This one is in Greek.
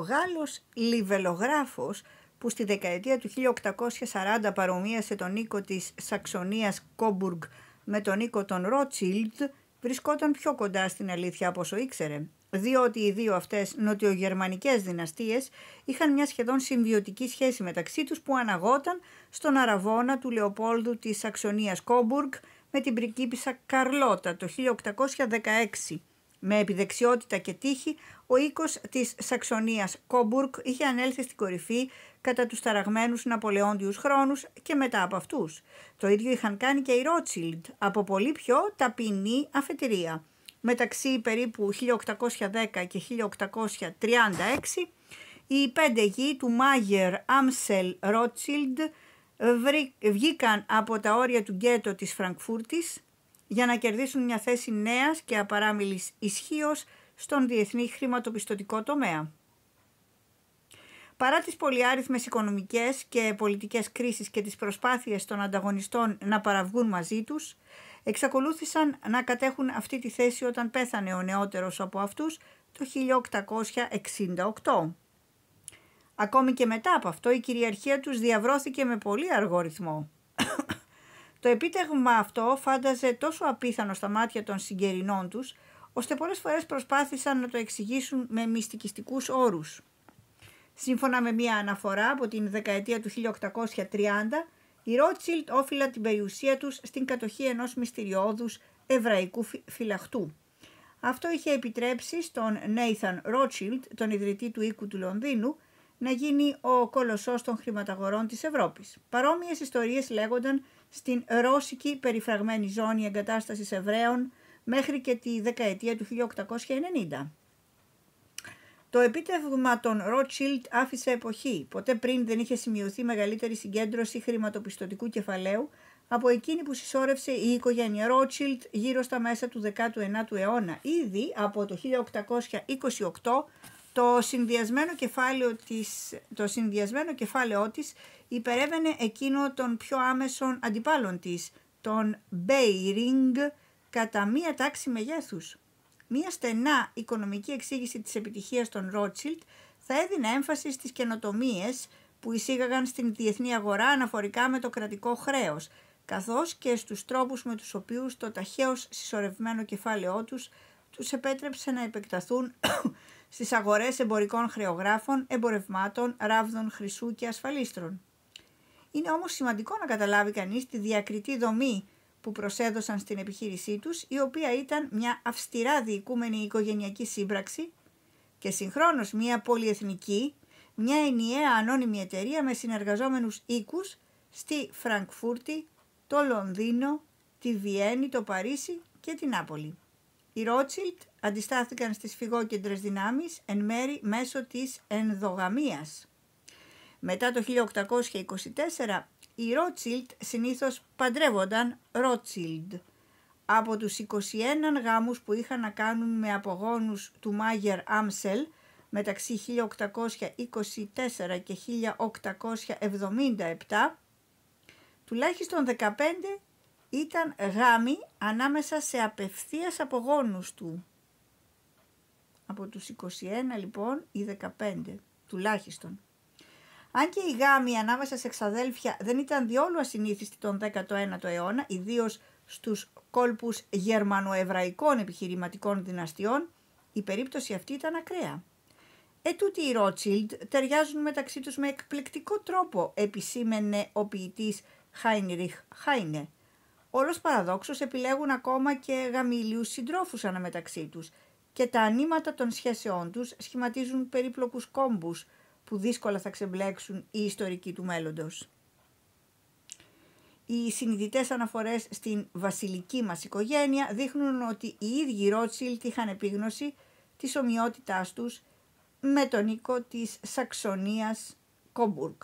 Γάλλος λιβελογράφος που στη δεκαετία του 1840 παρομοίασε τον οίκο της Σαξονίας Κόμπουργκ με τον οίκο των Ρότσιλντ βρισκόταν πιο κοντά στην αλήθεια από όσο ήξερε, διότι οι δύο αυτές νοτιογερμανικές δυναστείες είχαν μια σχεδόν συμβιωτική σχέση μεταξύ τους που αναγόταν στον αραβόνα του Λεοπόλδου της Σαξονίας Κόμπουργκ με την πριγκίπισσα Καρλώτα το 1816. Με επιδεξιότητα και τύχη, ο οίκος της Σαξονίας Κόμπουργκ είχε ανέλθει στην κορυφή κατά τους ταραγμένους Ναπολεόντιους χρόνους και μετά από αυτούς. Το ίδιο είχαν κάνει και οι Ρότσιλντ από πολύ πιο ταπεινή αφετηρία. Μεταξύ περίπου 1810 και 1836 οι πέντε γη του Μάγερ Άμσελ Ρότσιλντ βγήκαν από τα όρια του γκέτο της Φραγκφούρτης για να κερδίσουν μια θέση νέας και απαράμιλης ισχύως στον διεθνή χρηματοπιστωτικό τομέα. Παρά τις πολυάριθμες οικονομικές και πολιτικές κρίσεις και τις προσπάθειες των ανταγωνιστών να παραβγούν μαζί τους, εξακολούθησαν να κατέχουν αυτή τη θέση όταν πέθανε ο νεότερος από αυτούς το 1868. Ακόμη και μετά από αυτό η κυριαρχία τους διαβρώθηκε με πολύ αργό ρυθμό. Το επίτευγμα αυτό φάνταζε τόσο απίθανο στα μάτια των συγκερινών τους, ώστε πολλές φορές προσπάθησαν να το εξηγήσουν με μυστικιστικούς όρους. Σύμφωνα με μία αναφορά από την δεκαετία του 1830, η Ρότσιλτ όφιλα την περιουσία τους στην κατοχή ενός μυστηριώδους εβραϊκού φυλαχτού. Αυτό είχε επιτρέψει στον Νέιθαν Ρότσιλτ, τον ιδρυτή του οίκου του Λονδίνου, να γίνει ο κολοσσός των χρηματαγορών της Ευρώπης. Παρόμοιες ιστορίες λέγονταν στην ρώσικη περιφραγμένη ζώνη εγκατάστασης Εβραίων μέχρι και τη δεκαετία του 1890. Το επίτευγμα των Rothschild άφησε εποχή. Ποτέ πριν δεν είχε σημειωθεί μεγαλύτερη συγκέντρωση χρηματοπιστωτικού κεφαλαίου από εκείνη που συσσόρευσε η οικογένεια Rothschild γύρω στα μέσα του 19ου αιώνα. Ήδη από το 1828 το συνδυασμένο, κεφάλαιο της, το συνδυασμένο κεφάλαιό της υπερεύαινε εκείνο των πιο άμεσων αντιπάλων της, τον Μπέιρινγκ, κατά μία τάξη μεγέθους. Μία στενά οικονομική εξήγηση της επιτυχίας των Rothschild θα έδινε έμφαση στις καινοτομίες που εισήγαγαν στην διεθνή αγορά αναφορικά με το κρατικό χρέος, καθώς και στους τρόπους με τους οποίους το ταχαίως συσσωρευμένο κεφάλαιό τους τους επέτρεψε να επεκταθούν στις αγορές εμπορικών χρεογράφων, εμπορευμάτων, ράβδων χρυσού και ασφαλίστρων. Είναι όμως σημαντικό να καταλάβει κανείς τη διακριτή δομή που προσέδωσαν στην επιχείρησή τους, η οποία ήταν μια αυστηρά διοικούμενη οικογενειακή σύμπραξη και συγχρόνως μια πολυεθνική, μια ενιαία ανώνυμη εταιρεία με συνεργαζόμενους οίκους στη Φραγκφούρτη, το Λονδίνο, τη Βιέννη, το Παρίσι και την Νάπολη. Οι Ρότσιλτ αντιστάθηκαν στις φυγόκεντρες δυνάμεις εν μέρη μέσω της ενδογαμίας. Μετά το 1824 οι Ρότσιλτ συνήθως παντρεύονταν Ρότσιλτ. από τους 21 γάμους που είχαν να κάνουν με απογόνους του Μάγερ Άμσελ μεταξύ 1824 και 1877, τουλάχιστον 15 ήταν γάμοι ανάμεσα σε απευθείας απογόνους του. Από τους 21 λοιπόν ή 15 τουλάχιστον. Αν και η γάμοι ανάμεσα σε εξαδέλφια δεν ήταν διόλου ασυνήθιστη τον 19ο αιώνα, ιδίως στους κόλπους γερμανοεβραϊκών επιχειρηματικών δυναστιών, η περίπτωση αυτή ήταν ακραία. Ετούτοι οι Ρότσιλντ ταιριάζουν μεταξύ τους με εκπληκτικό τρόπο, επισήμενε ο ποιητής Χάινριχ Χάινε Όλος παραδόξως επιλέγουν ακόμα και γαμήλιους συντρόφους αναμεταξύ τους και τα ανήματα των σχέσεών τους σχηματίζουν περίπλοκους κόμπους που δύσκολα θα ξεμπλέξουν οι ιστορικοί του μέλλοντος. Οι συνειδητές αναφορές στην βασιλική μας οικογένεια δείχνουν ότι οι ίδιοι Ρότσιλτ είχαν επίγνωση της ομοιότητάς τους με τον οίκο της Σαξονίας Κόμπουργκ.